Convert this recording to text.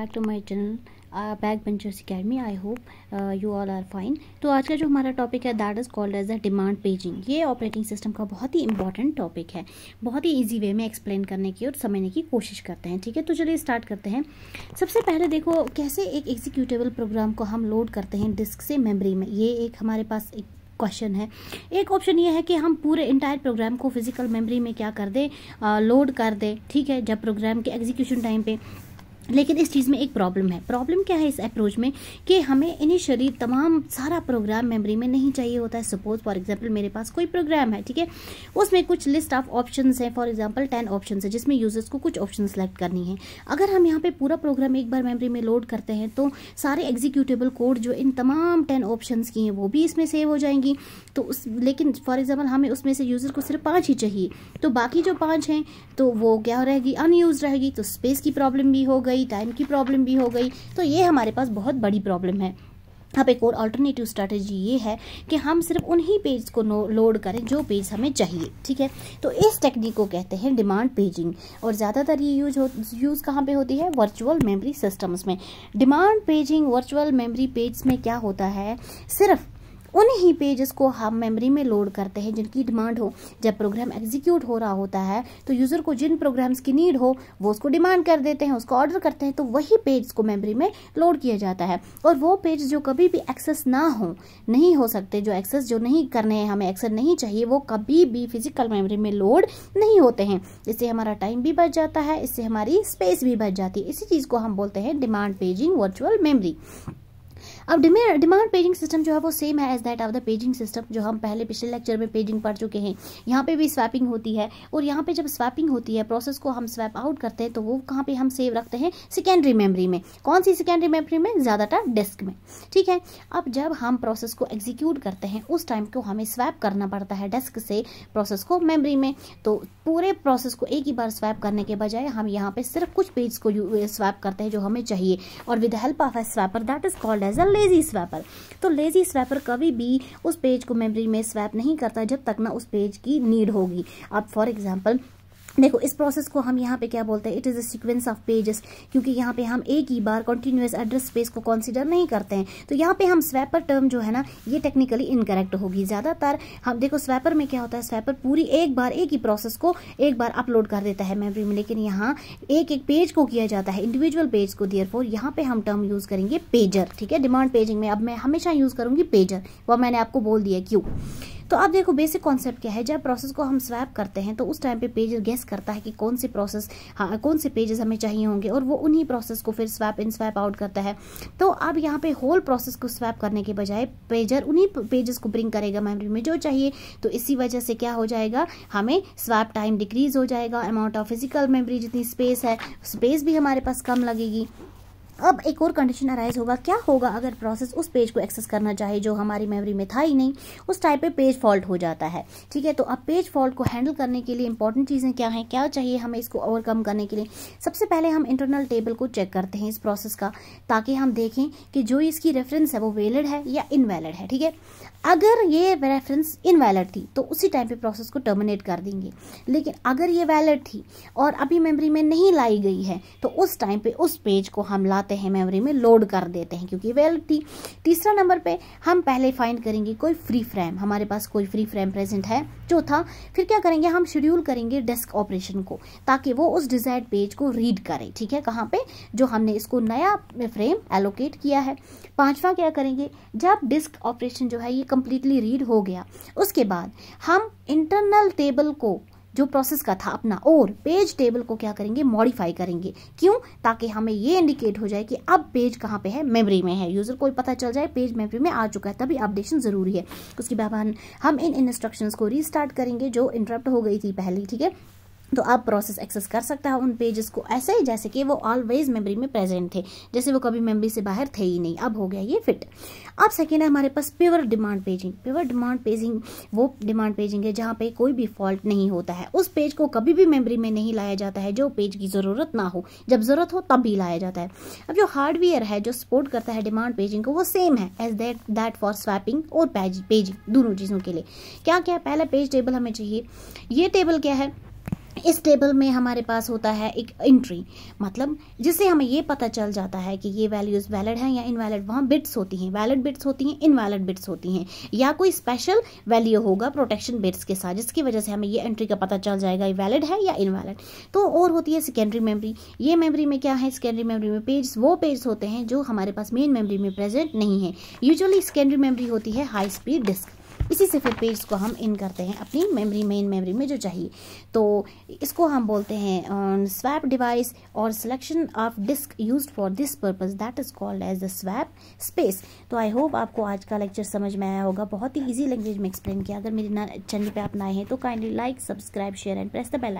back to my channel Back Benchers Academy I hope you all are fine तो आज का जो हमारा टॉपिक है that is called as a demand paging ये ऑपरेटिंग सिस्टम का बहुत ही इंपॉर्टेंट टॉपिक है बहुत ही ईजी वे में एक्सप्लेन करने की और समझने की कोशिश करते हैं ठीक है तो चलिए स्टार्ट करते हैं सबसे पहले देखो कैसे एक एग्जीक्यूटेबल प्रोग्राम को हम लोड करते हैं डिस्क से मेमरी में ये एक हमारे पास एक क्वेश्चन है एक ऑप्शन ये है कि हम पूरे इंटायर प्रोग्राम को फिजिकल मेमोरी में क्या कर दें लोड uh, कर दें ठीक है जब प्रोग्राम के एग्जीक्यूशन टाइम पे लेकिन इस चीज़ में एक प्रॉब्लम है प्रॉब्लम क्या है इस अप्रोच में कि हमें इन्हीं शरीर तमाम सारा प्रोग्राम मेमोरी में नहीं चाहिए होता है सपोज फॉर एग्जांपल मेरे पास कोई प्रोग्राम है ठीक है उसमें कुछ लिस्ट ऑफ ऑप्शंस हैं फॉर एग्जांपल टेन ऑप्शंस है जिसमें यूजर्स को कुछ ऑप्शन सेलेक्ट करनी है अगर हम यहाँ पर पूरा प्रोग्राम एक बार मेमरी में लोड करते हैं तो सारे एग्जीक्यूटेबल कोड जो इन तमाम टेन ऑप्शन की हैं वो भी इसमें सेव हो जाएंगी तो उस लेकिन फॉर एग्जाम्पल हमें उसमें से यूज़र को सिर्फ पाँच ही चाहिए तो बाकी जो पाँच हैं तो वो क्या रहेगी अनयूज रहेगी तो स्पेस की प्रॉब्लम भी हो गई गई टाइम की प्रॉब्लम भी हो गई तो ये हमारे पास बहुत बड़ी प्रॉब्लम है अब एक और अल्टरनेटिव स्ट्रैटेजी ये है कि हम सिर्फ उन्हीं पेज को लोड करें जो पेज हमें चाहिए ठीक है तो इस टेक्निक को कहते हैं डिमांड पेजिंग और ज़्यादातर ये यूज हो यूज़ कहाँ पे होती है वर्चुअल मेमोरी सिस्टम्स में demand paging virtual memory page में क्या होता है सिर्फ उन ही पेजेस को हम मेमोरी में लोड करते हैं जिनकी डिमांड हो जब प्रोग्राम एग्जीक्यूट हो रहा होता है तो यूज़र को जिन प्रोग्राम्स की नीड हो वो उसको डिमांड कर देते हैं उसको ऑर्डर करते हैं तो वही पेज को मेमोरी में लोड किया जाता है और वो पेज जो कभी भी एक्सेस ना हो नहीं हो सकते जो एक्सेस जो नहीं करने हैं हमें एक्सेस नहीं चाहिए वो कभी भी फिजिकल मेमोरी में लोड नहीं होते हैं इससे हमारा टाइम भी बच जाता है इससे हमारी स्पेस भी बच जाती है इसी चीज़ को हम बोलते हैं डिमांड पेजिंग वर्चुअल मेमरी अब डिमांड पेजिंग सिस्टम जो है वो सेम है as that of the paging system जो हम पहले पिछले लेक्चर में पेजिंग पढ़ चुके हैं यहाँ पे भी स्वैपिंग होती है और यहाँ पे जब स्वैपिंग होती है प्रोसेस को हम स्वैप आउट करते हैं तो वो कहाँ पे हम सेव रखते हैं सेकेंडरी मेमरी में कौन सी सेकेंडरी मेमरी में ज़्यादातर डिस्क में ठीक है अब जब हम प्रोसेस को एग्जीक्यूट करते हैं उस टाइम को हमें स्वैप करना पड़ता है डेस्क से प्रोसेस को मेमरी में तो पूरे प्रोसेस को एक ही बार स्वैप करने के बजाय हम यहाँ पर सिर्फ कुछ पेज को स्वैप करते हैं जो हमें चाहिए और with help of a swapper that is called as a lazy swapper तो लेजी स्वैपर कभी भी उस पेज को मेमोरी में स्वैप नहीं करता जब तक ना उस पेज की नीड होगी अब फॉर एग्जाम्पल देखो इस प्रोसेस को हम यहाँ पे क्या बोलते हैं it is a sequence of pages क्योंकि यहाँ पे हम एक ही बार कंटिन्यूस एड्रेस स्पेस को कंसीडर नहीं करते हैं तो यहाँ पे हम स्वैपर टर्म जो है ना ये टेक्निकली इनकरेक्ट होगी ज़्यादातर हम देखो स्वैपर में क्या होता है स्वैपर पूरी एक बार एक ही प्रोसेस को एक बार अपलोड कर देता है मेमोरी में लेकिन यहाँ एक एक पेज को किया जाता है इंडिविजुअल पेज को दियर फोर यहाँ पे हम टर्म यूज़ करेंगे पेजर ठीक है डिमांड पेजिंग में अब मैं हमेशा यूज़ करूँगी पेजर वह मैंने आपको बोल दिया क्यों तो आप देखो बेसिक कॉन्सेप्ट क्या है जब प्रोसेस को हम स्वैप करते हैं तो उस टाइम पे पेज गेस करता है कि कौन से प्रोसेस हाँ कौन से पेजेस हमें चाहिए होंगे और वो उन्हीं प्रोसेस को फिर स्वैप इन स्वैप आउट करता है तो अब यहाँ पे होल प्रोसेस को स्वैप करने के बजाय पेजर उन्हीं पेजेस को ब्रिंग करेगा मेमोरी में जो चाहिए तो इसी वजह से क्या हो जाएगा हमें स्वैप टाइम डिक्रीज हो जाएगा अमाउंट ऑफ फिजिकल मेमोरी जितनी स्पेस है स्पेस भी हमारे पास कम लगेगी अब एक और कंडीशन अराइज होगा क्या होगा अगर प्रोसेस उस पेज को एक्सेस करना चाहे जो हमारी मेमोरी में था ही नहीं उस टाइप पे पेज फॉल्ट हो जाता है ठीक है तो अब पेज फॉल्ट को हैंडल करने के लिए इंपॉर्टेंट चीज़ें क्या हैं क्या चाहिए हमें इसको ओवरकम करने के लिए सबसे पहले हम इंटरनल टेबल को चेक करते हैं इस प्रोसेस का ताकि हम देखें कि जो इसकी रेफरेंस है वो वेलिड है या इनवैलिड है ठीक है अगर ये रेफरेंस इनवैलिड थी तो उसी टाइम पे प्रोसेस को टर्मिनेट कर देंगे लेकिन अगर ये वैलिड थी और अभी मेमोरी में नहीं लाई गई है तो उस टाइम पे उस पेज को हम लाते जाते हैं मेमोरी में लोड कर देते हैं क्योंकि वेल वेलिटी तीसरा नंबर पे हम पहले फाइंड करेंगे कोई फ्री फ्रेम हमारे पास कोई फ्री फ्रेम प्रेजेंट है चौथा फिर क्या करेंगे हम शेड्यूल करेंगे डेस्क ऑपरेशन को ताकि वो उस डिजायर्ड पेज को रीड करे ठीक है कहाँ पे जो हमने इसको नया फ्रेम एलोकेट किया है पांचवा क्या करेंगे जब डिस्क ऑपरेशन जो है ये कंप्लीटली रीड हो गया उसके बाद हम इंटरनल टेबल को जो प्रोसेस का था अपना और पेज टेबल को क्या करेंगे मॉडिफाई करेंगे क्यों ताकि हमें ये इंडिकेट हो जाए कि अब पेज कहाँ पे है मेमोरी में है यूज़र को पता चल जाए पेज मेमोरी में आ चुका है तभी अपडेशन ज़रूरी है उसके बाद हम इन इंस्ट्रक्शंस को रीस्टार्ट करेंगे जो इंटरप्ट हो गई थी पहले ठीक है तो आप प्रोसेस एक्सेस कर सकता है उन पेजेस को ऐसे ही जैसे कि वो ऑलवेज मेमोरी में प्रेजेंट थे जैसे वो कभी मेमोरी से बाहर थे ही नहीं अब हो गया ये फिट अब सेकेंड है हमारे पास pure demand paging pure demand paging वो डिमांड पेजिंग है जहाँ पे कोई भी फॉल्ट नहीं होता है उस पेज को कभी भी मेमरी में नहीं लाया जाता है जो पेज की ज़रूरत ना हो जब ज़रूरत हो तब भी लाया जाता है अब जो हार्डवेयर है जो सपोर्ट करता है डिमांड पेजिंग को वो सेम है as that that for swapping और पेजिंग दोनों चीज़ों के लिए क्या क्या पहला पेज टेबल हमें चाहिए ये टेबल क्या है इस टेबल में हमारे पास होता है एक एंट्री मतलब जिससे हमें ये पता चल जाता है कि ये वैल्यूज़ वैलिड हैं या इनवैलिड वहाँ बिट्स होती हैं वैलिड बिट्स होती हैं इनवैलिड बिट्स होती हैं या कोई स्पेशल वैल्यू होगा प्रोटेक्शन बिट्स के साथ जिसकी वजह से हमें ये एंट्री का पता चल जाएगा ये वैलिड है या इनवैलिड तो और होती है सेकेंडरी मेमरी ये मेमरी में क्या है सेकेंडरी मेमरी में पेज वो पेज होते हैं जो हमारे पास मेन मेमरी में प्रेजेंट नहीं है यूजअली सेकेंडरी मेमरी होती है हाई स्पीड डिस्क इसी से फिर पेज को हम इन करते हैं अपनी मेमोरी मेन मेमोरी में जो चाहिए तो इसको हम बोलते हैं स्वैप डिवाइस और selection of disk use for this purpose that is called as the swap space तो आई होप आपको आज का लेक्चर समझ में आया होगा बहुत ही ईजी लैंग्वेज में एक्सप्लेन किया अगर मेरे चैनल पर आप नए हैं तो kindly like subscribe share and press the bell